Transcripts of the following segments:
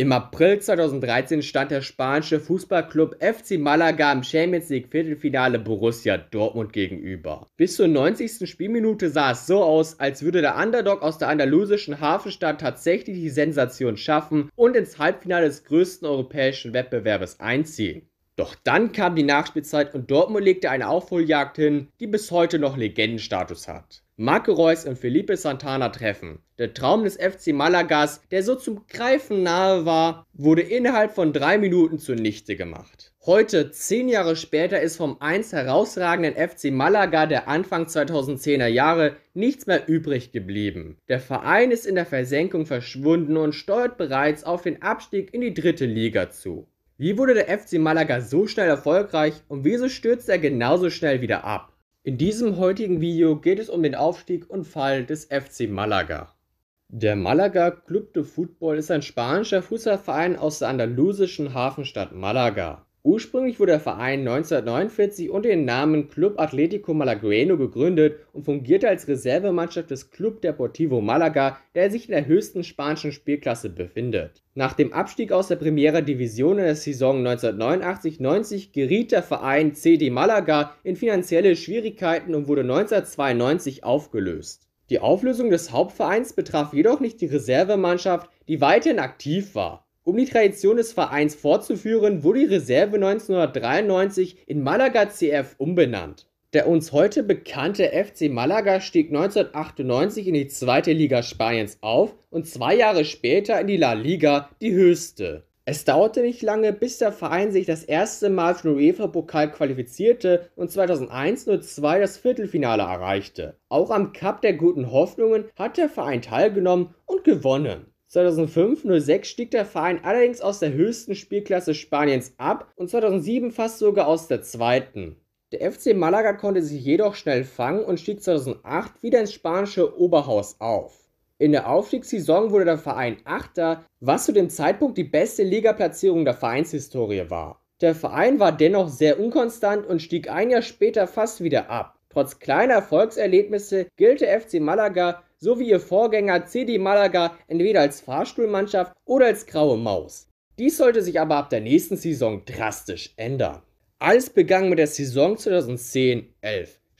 Im April 2013 stand der spanische Fußballclub FC Malaga im Champions League Viertelfinale Borussia Dortmund gegenüber. Bis zur 90. Spielminute sah es so aus, als würde der Underdog aus der andalusischen Hafenstadt tatsächlich die Sensation schaffen und ins Halbfinale des größten europäischen Wettbewerbes einziehen. Doch dann kam die Nachspielzeit und Dortmund legte eine Aufholjagd hin, die bis heute noch Legendenstatus hat. Marco Reus und Felipe Santana treffen. Der Traum des FC Malagas, der so zum Greifen nahe war, wurde innerhalb von drei Minuten zunichte gemacht. Heute, zehn Jahre später, ist vom einst herausragenden FC Malaga der Anfang 2010er Jahre nichts mehr übrig geblieben. Der Verein ist in der Versenkung verschwunden und steuert bereits auf den Abstieg in die dritte Liga zu. Wie wurde der FC Malaga so schnell erfolgreich und wieso stürzt er genauso schnell wieder ab? In diesem heutigen Video geht es um den Aufstieg und Fall des FC Malaga. Der Malaga Club de Football ist ein spanischer Fußballverein aus der andalusischen Hafenstadt Malaga. Ursprünglich wurde der Verein 1949 unter dem Namen Club Atlético Malagueño gegründet und fungierte als Reservemannschaft des Club Deportivo Malaga, der sich in der höchsten spanischen Spielklasse befindet. Nach dem Abstieg aus der Primera Division in der Saison 1989-90 geriet der Verein CD Malaga in finanzielle Schwierigkeiten und wurde 1992 aufgelöst. Die Auflösung des Hauptvereins betraf jedoch nicht die Reservemannschaft, die weiterhin aktiv war. Um die Tradition des Vereins fortzuführen, wurde die Reserve 1993 in Malaga CF umbenannt. Der uns heute bekannte FC Malaga stieg 1998 in die zweite Liga Spaniens auf und zwei Jahre später in die La Liga, die höchste. Es dauerte nicht lange, bis der Verein sich das erste Mal für den UEFA-Pokal qualifizierte und 2001-02 das Viertelfinale erreichte. Auch am Cup der guten Hoffnungen hat der Verein teilgenommen und gewonnen. 2005-06 stieg der Verein allerdings aus der höchsten Spielklasse Spaniens ab und 2007 fast sogar aus der zweiten. Der FC Malaga konnte sich jedoch schnell fangen und stieg 2008 wieder ins spanische Oberhaus auf. In der Aufstiegssaison wurde der Verein Achter, was zu dem Zeitpunkt die beste Ligaplatzierung der Vereinshistorie war. Der Verein war dennoch sehr unkonstant und stieg ein Jahr später fast wieder ab. Trotz kleiner Erfolgserlebnisse gilt der FC Malaga sowie ihr Vorgänger CD Malaga entweder als Fahrstuhlmannschaft oder als graue Maus. Dies sollte sich aber ab der nächsten Saison drastisch ändern. Alles begann mit der Saison 2010-11.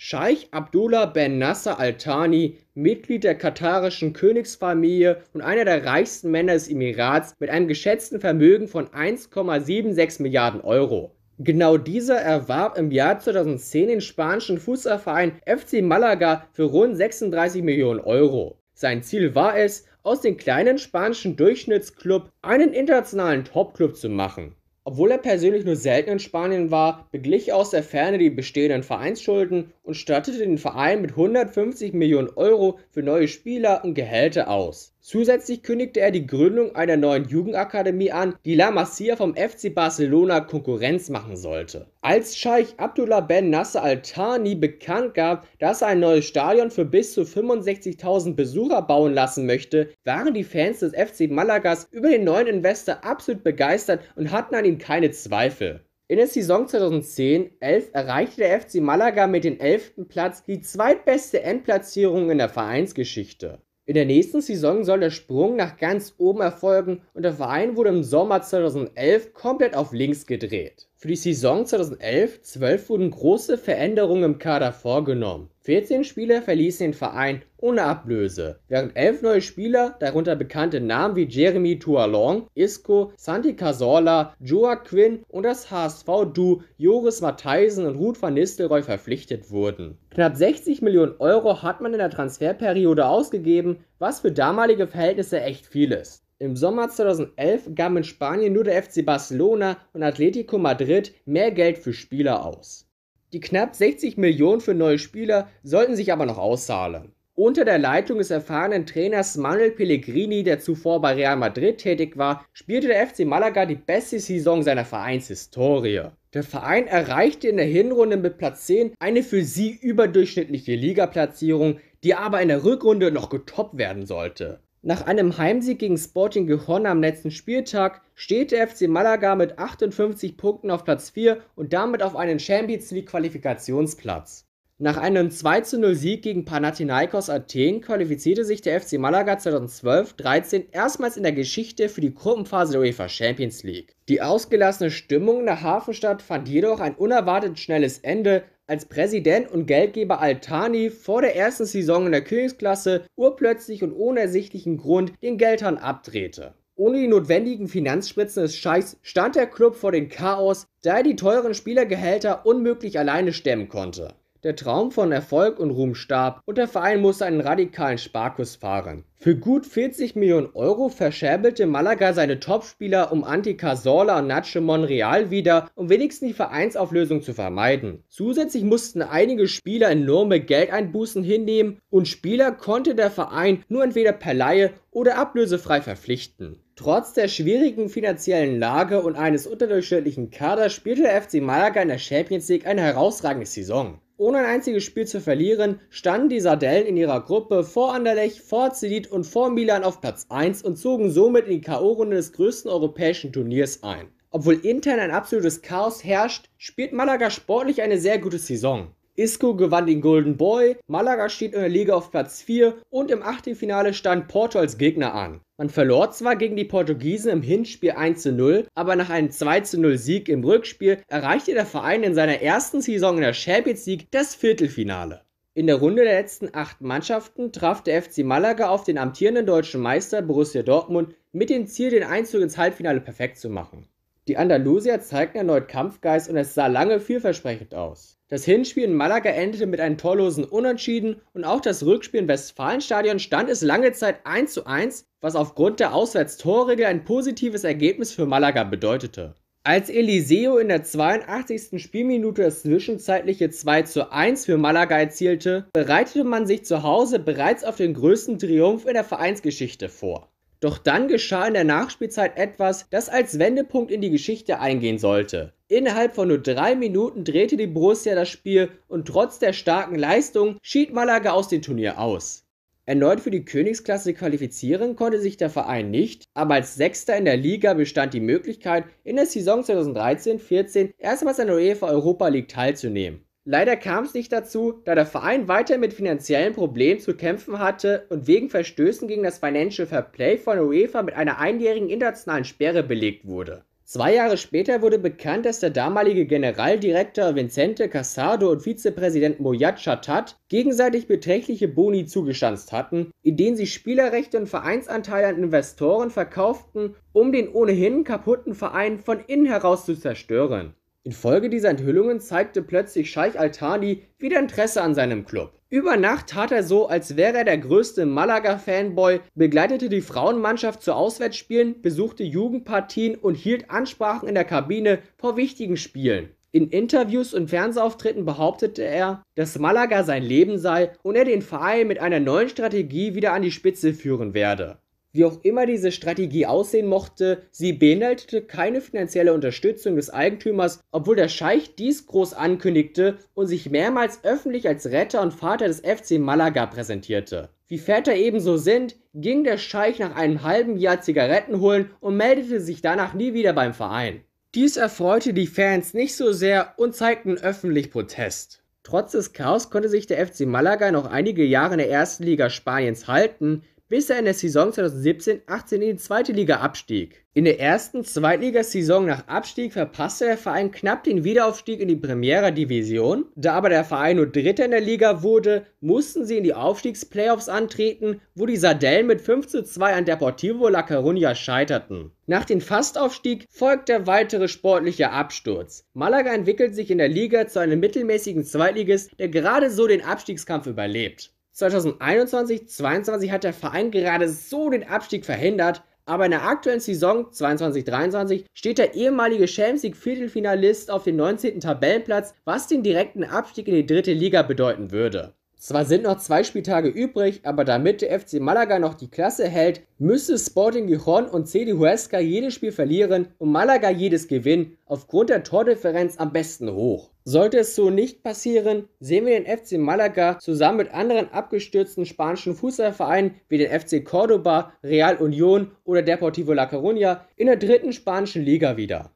Scheich Abdullah Ben Nasser Al-Thani, Mitglied der katarischen Königsfamilie und einer der reichsten Männer des Emirats mit einem geschätzten Vermögen von 1,76 Milliarden Euro, Genau dieser erwarb im Jahr 2010 den spanischen Fußballverein FC Malaga für rund 36 Millionen Euro. Sein Ziel war es, aus dem kleinen spanischen Durchschnittsclub einen internationalen Topclub zu machen. Obwohl er persönlich nur selten in Spanien war, beglich aus der Ferne die bestehenden Vereinsschulden und stattete den Verein mit 150 Millionen Euro für neue Spieler und Gehälter aus. Zusätzlich kündigte er die Gründung einer neuen Jugendakademie an, die La Masia vom FC Barcelona Konkurrenz machen sollte. Als Scheich Abdullah Ben Nasser Al-Thani bekannt gab, dass er ein neues Stadion für bis zu 65.000 Besucher bauen lassen möchte, waren die Fans des FC Malagas über den neuen Investor absolut begeistert und hatten an ihm keine Zweifel. In der Saison 2010-11 erreichte der FC Malaga mit dem 11. Platz die zweitbeste Endplatzierung in der Vereinsgeschichte. In der nächsten Saison soll der Sprung nach ganz oben erfolgen und der Verein wurde im Sommer 2011 komplett auf links gedreht für die Saison 2011/12 wurden große Veränderungen im Kader vorgenommen. 14 Spieler verließen den Verein ohne Ablöse, während 11 neue Spieler, darunter bekannte Namen wie Jeremy Tualong, Isco, Santi Cazorla, Joaquin und das HSV-Du Joris Matthijsen und Ruth van Nistelrooy verpflichtet wurden. Knapp 60 Millionen Euro hat man in der Transferperiode ausgegeben, was für damalige Verhältnisse echt viel ist. Im Sommer 2011 gaben in Spanien nur der FC Barcelona und Atletico Madrid mehr Geld für Spieler aus. Die knapp 60 Millionen für neue Spieler sollten sich aber noch auszahlen. Unter der Leitung des erfahrenen Trainers Manuel Pellegrini, der zuvor bei Real Madrid tätig war, spielte der FC Malaga die beste Saison seiner Vereinshistorie. Der Verein erreichte in der Hinrunde mit Platz 10 eine für sie überdurchschnittliche Ligaplatzierung, die aber in der Rückrunde noch getoppt werden sollte. Nach einem Heimsieg gegen Sporting Gijón am letzten Spieltag steht der FC Malaga mit 58 Punkten auf Platz 4 und damit auf einen Champions League Qualifikationsplatz. Nach einem 20 Sieg gegen Panathinaikos Athen qualifizierte sich der FC Malaga 2012-13 erstmals in der Geschichte für die Gruppenphase der UEFA Champions League. Die ausgelassene Stimmung in der Hafenstadt fand jedoch ein unerwartet schnelles Ende, als Präsident und Geldgeber Altani vor der ersten Saison in der Königsklasse urplötzlich und ohne ersichtlichen Grund den Geldhahn abdrehte. Ohne die notwendigen Finanzspritzen des Scheichs stand der Club vor dem Chaos, da er die teuren Spielergehälter unmöglich alleine stemmen konnte. Der Traum von Erfolg und Ruhm starb und der Verein musste einen radikalen Sparkurs fahren. Für gut 40 Millionen Euro verschäbelte Malaga seine Topspieler um Anti Casola und Nacho Monreal wieder, um wenigstens die Vereinsauflösung zu vermeiden. Zusätzlich mussten einige Spieler enorme Geldeinbußen hinnehmen und Spieler konnte der Verein nur entweder per Laie oder ablösefrei verpflichten. Trotz der schwierigen finanziellen Lage und eines unterdurchschnittlichen Kaders spielte der FC Malaga in der Champions League eine herausragende Saison. Ohne ein einziges Spiel zu verlieren, standen die Sardellen in ihrer Gruppe vor Anderlecht, vor Zenit und vor Milan auf Platz 1 und zogen somit in die K.O.-Runde des größten europäischen Turniers ein. Obwohl intern ein absolutes Chaos herrscht, spielt Malaga sportlich eine sehr gute Saison. Isco gewann den Golden Boy, Malaga steht in der Liga auf Platz 4 und im Achtelfinale stand Porto als Gegner an. Man verlor zwar gegen die Portugiesen im Hinspiel 1 zu 0, aber nach einem 2 zu 0 Sieg im Rückspiel erreichte der Verein in seiner ersten Saison in der Champions League das Viertelfinale. In der Runde der letzten acht Mannschaften traf der FC Malaga auf den amtierenden deutschen Meister Borussia Dortmund mit dem Ziel, den Einzug ins Halbfinale perfekt zu machen. Die Andalusier zeigten erneut Kampfgeist und es sah lange vielversprechend aus. Das Hinspiel in Malaga endete mit einem torlosen Unentschieden und auch das Rückspiel im Westfalenstadion stand es lange Zeit 1 1, was aufgrund der Auswärtstorregel ein positives Ergebnis für Malaga bedeutete. Als Eliseo in der 82. Spielminute das zwischenzeitliche 2 zu 1 für Malaga erzielte, bereitete man sich zu Hause bereits auf den größten Triumph in der Vereinsgeschichte vor. Doch dann geschah in der Nachspielzeit etwas, das als Wendepunkt in die Geschichte eingehen sollte. Innerhalb von nur drei Minuten drehte die Borussia das Spiel und trotz der starken Leistung schied Malaga aus dem Turnier aus. Erneut für die Königsklasse qualifizieren konnte sich der Verein nicht, aber als Sechster in der Liga bestand die Möglichkeit, in der Saison 2013-14 erstmals an der UEFA Europa League teilzunehmen. Leider kam es nicht dazu, da der Verein weiter mit finanziellen Problemen zu kämpfen hatte und wegen Verstößen gegen das Financial Fair Play von der UEFA mit einer einjährigen internationalen Sperre belegt wurde. Zwei Jahre später wurde bekannt, dass der damalige Generaldirektor Vincente Casado und Vizepräsident Moyad Chattat gegenseitig beträchtliche Boni zugeschanzt hatten, in denen sie Spielerrechte und Vereinsanteile an Investoren verkauften, um den ohnehin kaputten Verein von innen heraus zu zerstören. Infolge dieser Enthüllungen zeigte plötzlich Scheich Altani wieder Interesse an seinem Club. Über Nacht tat er so, als wäre er der größte Malaga-Fanboy, begleitete die Frauenmannschaft zu Auswärtsspielen, besuchte Jugendpartien und hielt Ansprachen in der Kabine vor wichtigen Spielen. In Interviews und Fernsehauftritten behauptete er, dass Malaga sein Leben sei und er den Verein mit einer neuen Strategie wieder an die Spitze führen werde. Wie auch immer diese Strategie aussehen mochte, sie beinhaltete keine finanzielle Unterstützung des Eigentümers, obwohl der Scheich dies groß ankündigte und sich mehrmals öffentlich als Retter und Vater des FC Malaga präsentierte. Wie Väter ebenso sind, ging der Scheich nach einem halben Jahr Zigaretten holen und meldete sich danach nie wieder beim Verein. Dies erfreute die Fans nicht so sehr und zeigten öffentlich Protest. Trotz des Chaos konnte sich der FC Malaga noch einige Jahre in der ersten Liga Spaniens halten, bis er in der Saison 2017-18 in die zweite Liga abstieg. In der ersten Zweitligasaison nach Abstieg verpasste der Verein knapp den Wiederaufstieg in die Primera Division. Da aber der Verein nur Dritter in der Liga wurde, mussten sie in die Aufstiegsplayoffs antreten, wo die Sardellen mit 5 zu 2 an Deportivo La Coruña scheiterten. Nach dem Fastaufstieg folgt der weitere sportliche Absturz. Malaga entwickelt sich in der Liga zu einem mittelmäßigen Zweitligist, der gerade so den Abstiegskampf überlebt. 2021-22 hat der Verein gerade so den Abstieg verhindert, aber in der aktuellen Saison 2022, 23 steht der ehemalige Champions League Viertelfinalist auf dem 19. Tabellenplatz, was den direkten Abstieg in die dritte Liga bedeuten würde. Zwar sind noch zwei Spieltage übrig, aber damit der FC Malaga noch die Klasse hält, müsste Sporting Gijón und CD Huesca jedes Spiel verlieren und Malaga jedes gewinnen, aufgrund der Tordifferenz am besten hoch. Sollte es so nicht passieren, sehen wir den FC Malaga zusammen mit anderen abgestürzten spanischen Fußballvereinen wie den FC Cordoba, Real Union oder Deportivo La Coruña in der dritten spanischen Liga wieder.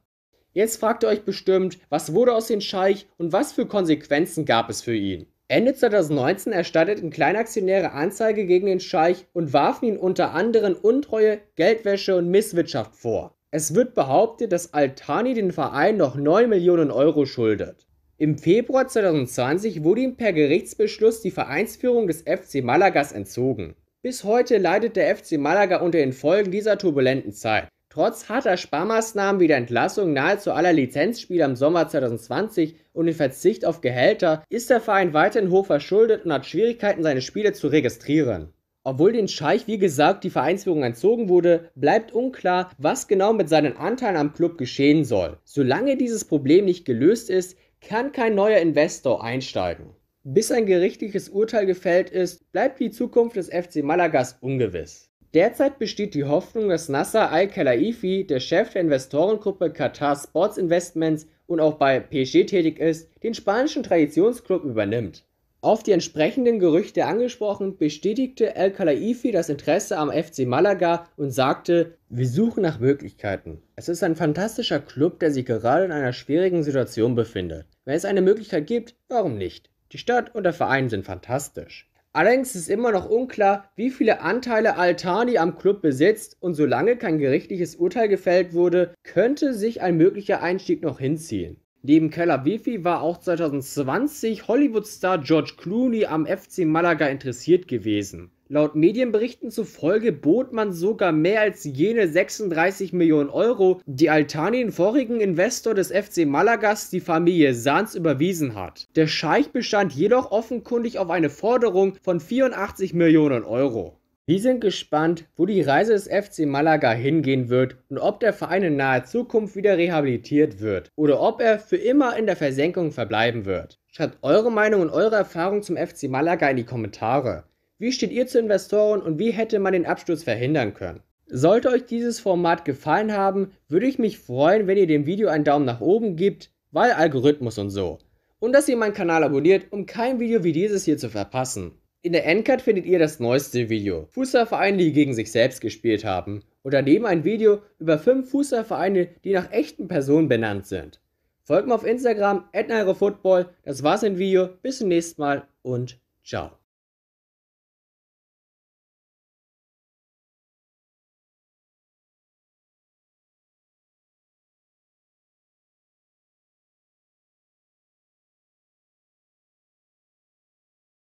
Jetzt fragt ihr euch bestimmt, was wurde aus dem Scheich und was für Konsequenzen gab es für ihn? Ende 2019 erstatteten Kleinaktionäre Anzeige gegen den Scheich und warfen ihn unter anderem Untreue, Geldwäsche und Misswirtschaft vor. Es wird behauptet, dass Altani den Verein noch 9 Millionen Euro schuldet. Im Februar 2020 wurde ihm per Gerichtsbeschluss die Vereinsführung des FC Malagas entzogen. Bis heute leidet der FC Malaga unter den Folgen dieser turbulenten Zeit. Trotz harter Sparmaßnahmen wie der Entlassung nahezu aller Lizenzspieler im Sommer 2020 und dem Verzicht auf Gehälter ist der Verein weiterhin hoch verschuldet und hat Schwierigkeiten, seine Spiele zu registrieren. Obwohl den Scheich wie gesagt die Vereinsführung entzogen wurde, bleibt unklar, was genau mit seinen Anteilen am Club geschehen soll. Solange dieses Problem nicht gelöst ist, kann kein neuer Investor einsteigen. Bis ein gerichtliches Urteil gefällt ist, bleibt die Zukunft des FC Malagas ungewiss. Derzeit besteht die Hoffnung, dass Nasser Al-Khelaifi, der Chef der Investorengruppe Qatar Sports Investments und auch bei PSG tätig ist, den spanischen Traditionsclub übernimmt. Auf die entsprechenden Gerüchte angesprochen, bestätigte Al-Khelaifi das Interesse am FC Malaga und sagte: Wir suchen nach Möglichkeiten. Es ist ein fantastischer Club, der sich gerade in einer schwierigen Situation befindet. Wenn es eine Möglichkeit gibt, warum nicht? Die Stadt und der Verein sind fantastisch. Allerdings ist immer noch unklar, wie viele Anteile Altani am Club besitzt und solange kein gerichtliches Urteil gefällt wurde, könnte sich ein möglicher Einstieg noch hinziehen. Neben Keller Wifi war auch 2020 Hollywood-Star George Clooney am FC Malaga interessiert gewesen. Laut Medienberichten zufolge bot man sogar mehr als jene 36 Millionen Euro, die Altani den vorigen Investor des FC Malagas, die Familie Sanz, überwiesen hat. Der Scheich bestand jedoch offenkundig auf eine Forderung von 84 Millionen Euro. Wir sind gespannt, wo die Reise des FC Malaga hingehen wird und ob der Verein in naher Zukunft wieder rehabilitiert wird oder ob er für immer in der Versenkung verbleiben wird. Schreibt eure Meinung und eure Erfahrung zum FC Malaga in die Kommentare. Wie steht ihr zu Investoren und wie hätte man den Absturz verhindern können? Sollte euch dieses Format gefallen haben, würde ich mich freuen, wenn ihr dem Video einen Daumen nach oben gebt, weil Algorithmus und so. Und dass ihr meinen Kanal abonniert, um kein Video wie dieses hier zu verpassen. In der Endcard findet ihr das neueste Video, Fußballvereine, die gegen sich selbst gespielt haben. Und daneben ein Video über 5 Fußballvereine, die nach echten Personen benannt sind. Folgt mir auf Instagram, @neurofootball. Das war's im Video. Bis zum nächsten Mal und ciao.